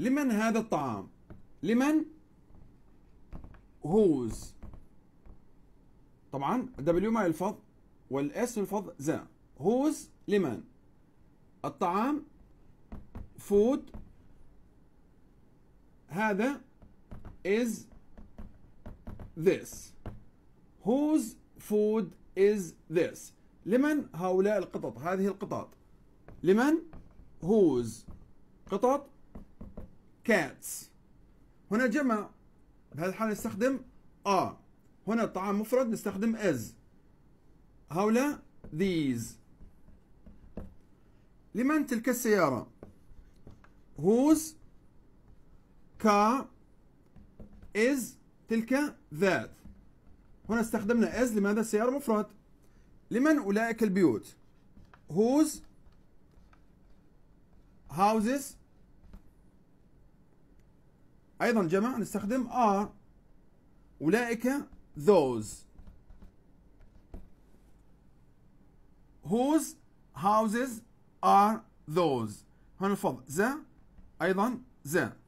لمن هذا الطعام لمن هوز طبعا دبليو مع الفظ والاس يلفظ ذا هوز لمن الطعام فود هذا is this whose food is this لمن هؤلاء القطط هذه القطط لمن whose قطط cats هنا جمع بهذه الحالة نستخدم are هنا الطعام مفرد نستخدم is هؤلاء these لمن تلك السيارة whose car is تلك that هنا استخدمنا is لماذا السيارة مفرد لمن أولئك البيوت whose houses ايضا جمع نستخدم ار اولئك ذوز هوز هاوزز ار ذوز هنا الفضل ذا ايضا ذا